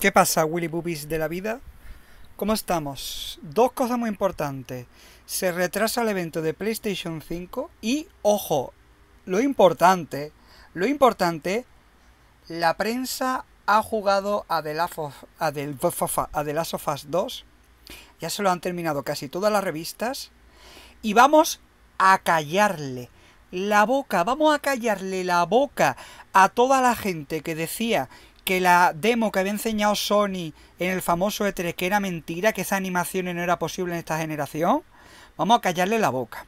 ¿Qué pasa, Willy Boobies de la vida? ¿Cómo estamos? Dos cosas muy importantes. Se retrasa el evento de PlayStation 5 y, ojo, lo importante, lo importante, la prensa ha jugado a a a of 2. Ya se lo han terminado casi todas las revistas. Y vamos a callarle la boca, vamos a callarle la boca a toda la gente que decía que la demo que había enseñado Sony en el famoso E3 que era mentira, que esa animación no era posible en esta generación, vamos a callarle la boca.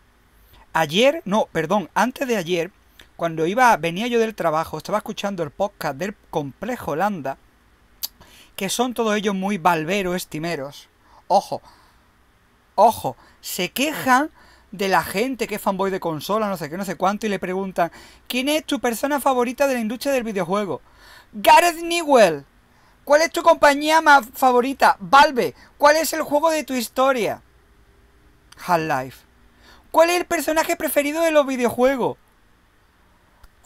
Ayer, no, perdón, antes de ayer, cuando iba, venía yo del trabajo, estaba escuchando el podcast del Complejo Landa, que son todos ellos muy balberos, estimeros. Ojo, ojo, se quejan de la gente que es fanboy de consola, no sé qué, no sé cuánto, y le preguntan, ¿quién es tu persona favorita de la industria del videojuego? Gareth Newell. ¿Cuál es tu compañía más favorita? Valve. ¿Cuál es el juego de tu historia? Half-Life. ¿Cuál es el personaje preferido de los videojuegos?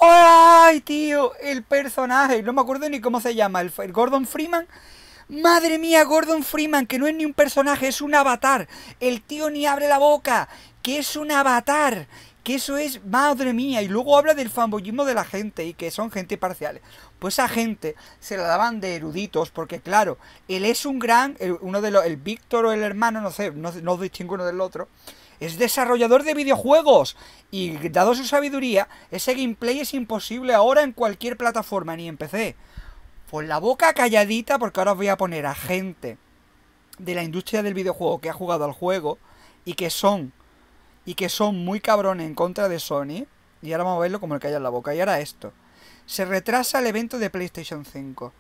¡Ay, tío! El personaje. No me acuerdo ni cómo se llama. el, el Gordon Freeman? Madre mía, Gordon Freeman, que no es ni un personaje, es un avatar. El tío ni abre la boca, que es un avatar, que eso es, madre mía, y luego habla del fanboyismo de la gente y que son gente parciales. Pues a gente se la daban de eruditos, porque claro, él es un gran, uno de los, el Víctor o el hermano, no sé, no, no distingo uno del otro, es desarrollador de videojuegos y dado su sabiduría, ese gameplay es imposible ahora en cualquier plataforma, ni en PC. Pues la boca calladita, porque ahora os voy a poner a gente de la industria del videojuego que ha jugado al juego y que son y que son muy cabrones en contra de Sony. Y ahora vamos a verlo como el que haya en la boca. Y ahora esto. Se retrasa el evento de PlayStation 5.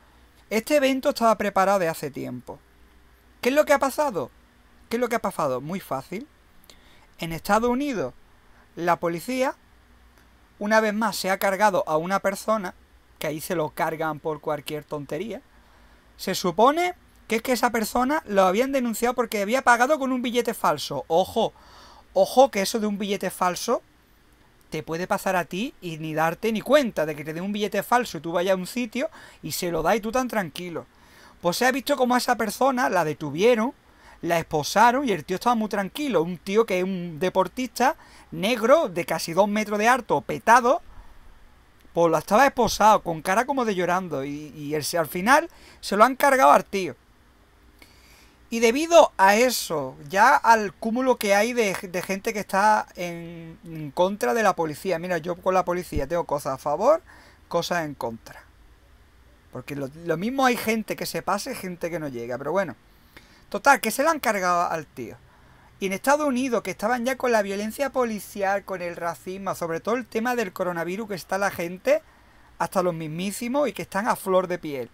Este evento estaba preparado de hace tiempo. ¿Qué es lo que ha pasado? ¿Qué es lo que ha pasado? Muy fácil. En Estados Unidos, la policía, una vez más, se ha cargado a una persona, que ahí se lo cargan por cualquier tontería. Se supone que es que esa persona lo habían denunciado porque había pagado con un billete falso. Ojo, Ojo que eso de un billete falso te puede pasar a ti y ni darte ni cuenta de que te dé un billete falso y tú vayas a un sitio y se lo da y tú tan tranquilo. Pues se ha visto como a esa persona la detuvieron, la esposaron y el tío estaba muy tranquilo. Un tío que es un deportista negro de casi dos metros de alto, petado, pues lo estaba esposado, con cara como de llorando. Y, al final se lo han cargado al tío. Y debido a eso, ya al cúmulo que hay de, gente que está en, contra de la policía. Mira, yo con la policía tengo cosas a favor, cosas en contra. Porque lo, lo mismo hay gente que se pase, gente que no llega. Pero bueno. Total, que se la han cargado al tío. Y en Estados Unidos, que estaban ya con la violencia policial, con el racismo, sobre todo el tema del coronavirus, que está la gente, hasta los mismísimos, y que están a flor de piel.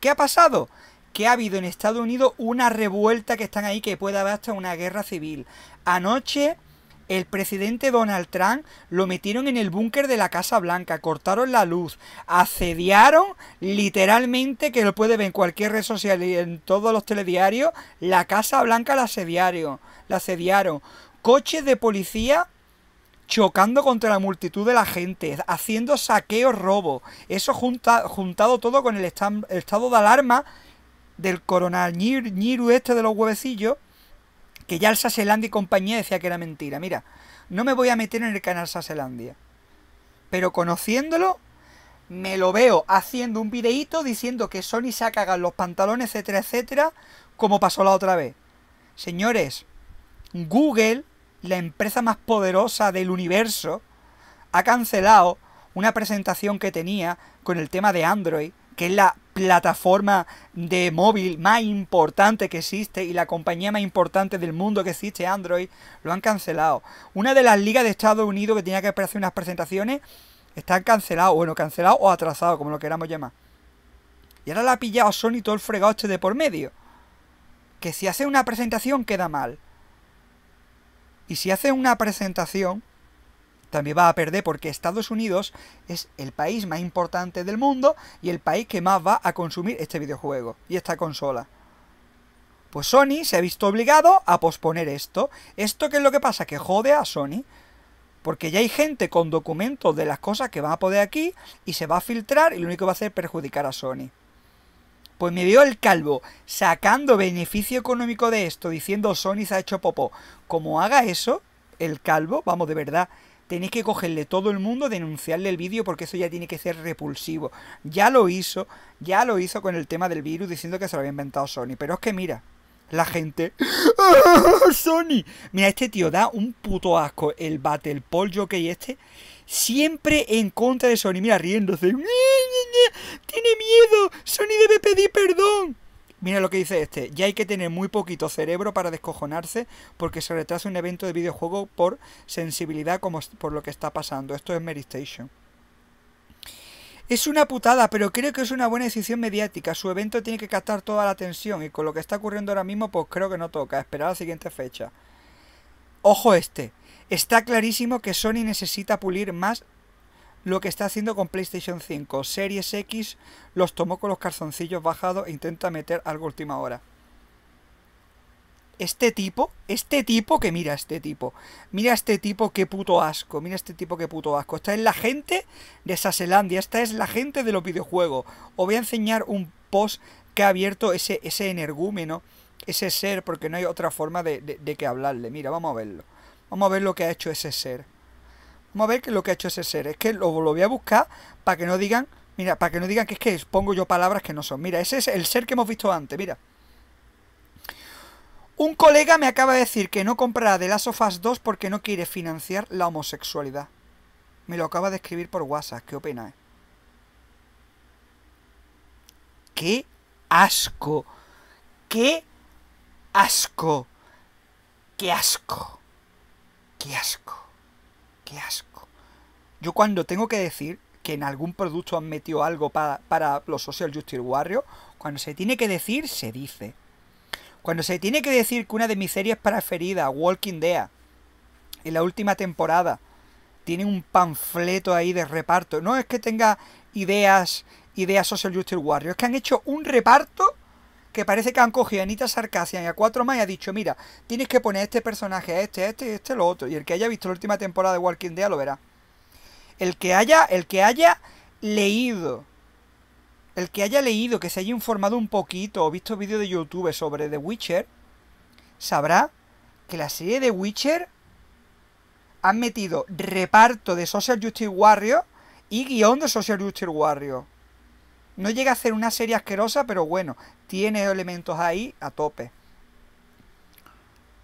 ¿Qué ha pasado? que ha habido en Estados Unidos una revuelta que están ahí que puede haber hasta una guerra civil. Anoche el presidente Donald Trump lo metieron en el búnker de la Casa Blanca, cortaron la luz, asediaron literalmente, que lo puede ver en cualquier red social y en todos los telediarios, la Casa Blanca la asediaron, la asediaron. Coches de policía chocando contra la multitud de la gente, haciendo saqueos, robo Eso juntado todo con el estado de alarma del coronal Niru este de los huevecillos, que ya el Saselandia y compañía decía que era mentira. Mira, no me voy a meter en el canal Saselandia. Pero conociéndolo, me lo veo haciendo un videíto diciendo que Sony se ha cagado los pantalones, etcétera, etcétera, como pasó la otra vez. Señores, Google, la empresa más poderosa del universo, ha cancelado una presentación que tenía con el tema de Android, que es la plataforma de móvil más importante que existe y la compañía más importante del mundo que existe, Android, lo han cancelado. Una de las ligas de Estados Unidos que tenía que hacer unas presentaciones están cancelado bueno, cancelado o atrasado, como lo queramos llamar. Y ahora la ha pillado Sony todo el fregado este de por medio. Que si hace una presentación queda mal. Y si hace una presentación también va a perder porque Estados Unidos es el país más importante del mundo y el país que más va a consumir este videojuego y esta consola. Pues Sony se ha visto obligado a posponer esto. ¿Esto qué es lo que pasa? Que jode a Sony. Porque ya hay gente con documentos de las cosas que va a poder aquí y se va a filtrar y lo único que va a hacer es perjudicar a Sony. Pues me vio el calvo sacando beneficio económico de esto, diciendo Sony se ha hecho popó. Como haga eso, el calvo, vamos de verdad, tenéis que cogerle todo el mundo, denunciarle el vídeo, porque eso ya tiene que ser repulsivo. Ya lo hizo, ya lo hizo con el tema del virus diciendo que se lo había inventado Sony. Pero es que mira, la gente. ¡Ah, ¡Sony! Mira, este tío da un puto asco. El Battle Paul y este. Siempre en contra de Sony. Mira, riéndose. ¡Tiene miedo! ¡Sony debe pedir perdón! Mira lo que dice este. Ya hay que tener muy poquito cerebro para descojonarse porque se retrasa un evento de videojuego por sensibilidad como por lo que está pasando. Esto es Mary Station. Es una putada, pero creo que es una buena decisión mediática. Su evento tiene que captar toda la atención y con lo que está ocurriendo ahora mismo, pues creo que no toca. Esperar la siguiente fecha. Ojo este. Está clarísimo que Sony necesita pulir más lo que está haciendo con PlayStation 5. Series X los tomó con los calzoncillos bajados e intenta meter algo última hora. Este tipo, este tipo que mira este tipo, mira este tipo que puto asco, mira este tipo que puto asco. Esta es la gente de Saselandia, esta es la gente de los videojuegos. Os voy a enseñar un post que ha abierto ese, ese energúmeno, ese ser, porque no hay otra forma de, de que hablarle. Mira, vamos a verlo. Vamos a ver lo que ha hecho ese ser. Vamos a ver lo que ha hecho ese ser. Es que lo, lo voy a buscar para que no digan. Mira, para que no digan que es que pongo yo palabras que no son. Mira, ese es el ser que hemos visto antes, mira. Un colega me acaba de decir que no comprará de las of 2 porque no quiere financiar la homosexualidad. Me lo acaba de escribir por WhatsApp, ¿qué pena ¿eh? ¡Qué asco! ¡Qué asco! ¡Qué asco! ¡Qué asco! ¡Qué asco! Yo cuando tengo que decir que en algún producto han metido algo para, los Social Justice Warriors, cuando se tiene que decir, se dice. Cuando se tiene que decir que una de mis series preferidas, Walking Dead, en la última temporada, tiene un panfleto ahí de reparto. No es que tenga ideas, ideas Social Justice Warriors, es que han hecho un reparto que parece que han cogido a Anita Sarcasia y a cuatro más y ha dicho, mira, tienes que poner este personaje, este, este, a este, lo otro. Y el que haya visto la última temporada de Walking Dead lo verá. El que haya, el que haya leído, el que haya leído, que se haya informado un poquito o visto vídeos de YouTube sobre The Witcher, sabrá que la serie de Witcher han metido reparto de Social Justice Warriors... y guión de Social Justice Warriors. No llega a ser una serie asquerosa, pero bueno, tiene elementos ahí a tope.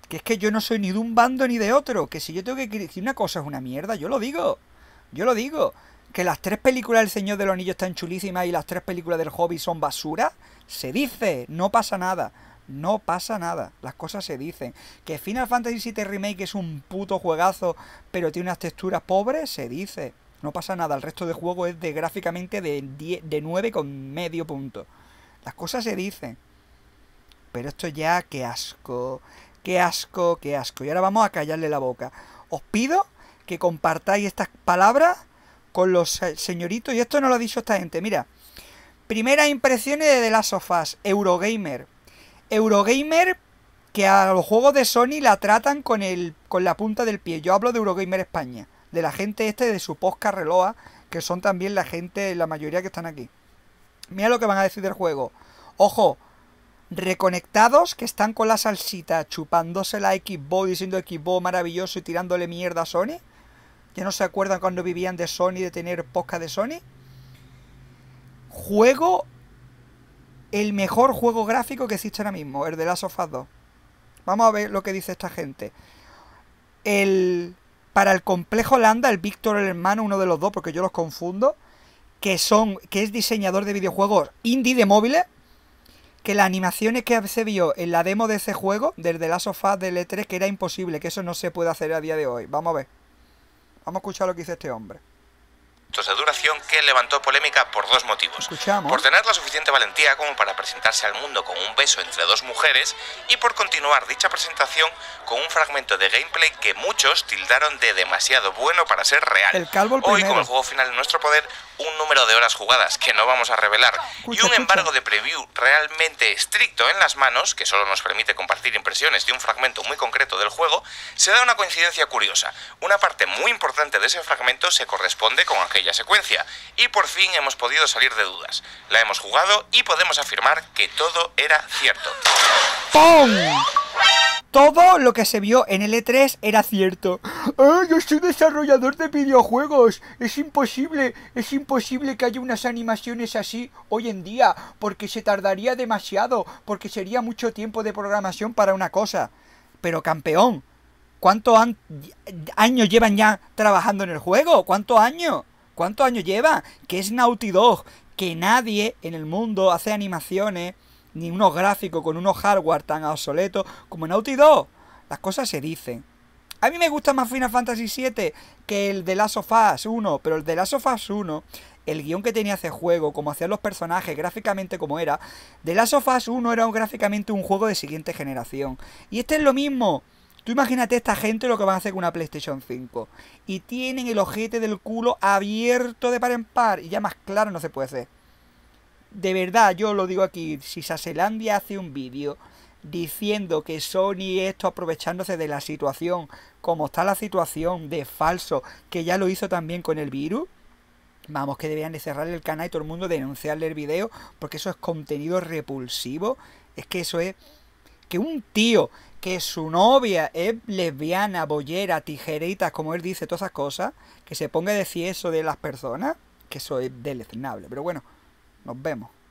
Que es que yo no soy ni de un bando ni de otro. Que si yo tengo que decir una cosa es una mierda, yo lo digo. Yo lo digo. Que las tres películas del Señor de los Anillos están chulísimas y las tres películas del Hobby son basura. Se dice, no pasa nada. No pasa nada, las cosas se dicen. Que Final Fantasy VII Remake es un puto juegazo, pero tiene unas texturas pobres, se dice. No pasa nada, el resto del juego es de gráficamente de, 10, de 9 con medio punto. Las cosas se dicen. Pero esto ya, qué asco, qué asco, qué asco. Y ahora vamos a callarle la boca. Os pido que compartáis estas palabras con los señoritos. Y esto no lo ha dicho esta gente. Mira, primeras impresiones de The Last Eurogamer. Eurogamer que a los juegos de Sony la tratan con, el, con la punta del pie. Yo hablo de Eurogamer España, de la gente este de su posca que son también la gente, la mayoría que están aquí. Mira lo que van a decir del juego. Ojo, reconectados que están con la salsita chupándose la Xbox, diciendo Xbox maravilloso y tirándole mierda a Sony. Ya no se acuerdan cuando vivían de Sony, de tener posca de Sony. Juego, el mejor juego gráfico que existe ahora mismo, el de Last of Us 2. Vamos a ver lo que dice esta gente. El, para el complejo Landa, el Víctor, el hermano, uno de los dos, porque yo los confundo que son que es diseñador de videojuegos indie de móviles, que las animaciones que se vio en la demo de ese juego, desde la sofá del E3, e que era imposible, que eso no se puede hacer a día de hoy. Vamos a ver. Vamos a escuchar lo que dice este hombre de duración que levantó polémica por dos motivos. Escuchamos. Por tener la suficiente valentía como para presentarse al mundo con un beso entre dos mujeres y por continuar dicha presentación con un fragmento de gameplay que muchos tildaron de demasiado bueno para ser real. El calvo Hoy, con el juego final de nuestro poder, un número de horas jugadas que no vamos a revelar y un embargo de preview realmente estricto en las manos, que solo nos permite compartir impresiones de un fragmento muy concreto del juego, se da una coincidencia curiosa. Una parte muy importante de ese fragmento se corresponde con aquella secuencia y por fin hemos podido salir de dudas. La hemos jugado y podemos afirmar que todo era cierto todo lo que se vio en L3 e era cierto. ¡Ah! yo soy desarrollador de videojuegos! Es imposible, es imposible que haya unas animaciones así hoy en día, porque se tardaría demasiado, porque sería mucho tiempo de programación para una cosa. Pero campeón, ¿cuántos años llevan ya trabajando en el juego? ¿Cuántos años? ¿Cuántos años lleva? Que es Naughty Dog, que nadie en el mundo hace animaciones ni unos gráficos con unos hardware tan obsoletos como en Naughty 2. Las cosas se dicen. A mí me gusta más Final Fantasy VII que el de Last of Us 1, pero el de Last of Us 1, el guión que tenía hace juego, Como hacían los personajes, gráficamente como era, de Last of Us 1 era gráficamente un juego de siguiente generación. Y este es lo mismo. Tú imagínate esta gente lo que van a hacer con una PlayStation 5. Y tienen el ojete del culo abierto de par en par. Y ya más claro no se puede hacer de verdad, yo lo digo aquí, si Saselandia hace un vídeo diciendo que Sony esto aprovechándose de la situación, como está la situación de falso, que ya lo hizo también con el virus, vamos que deberían de cerrar el canal y todo el mundo denunciarle el vídeo, porque eso es contenido repulsivo, es que eso es que un tío que su novia es lesbiana, bollera, tijerita, como él dice, todas esas cosas, que se ponga a decir eso de las personas, que eso es deleznable, pero bueno, nos vemos.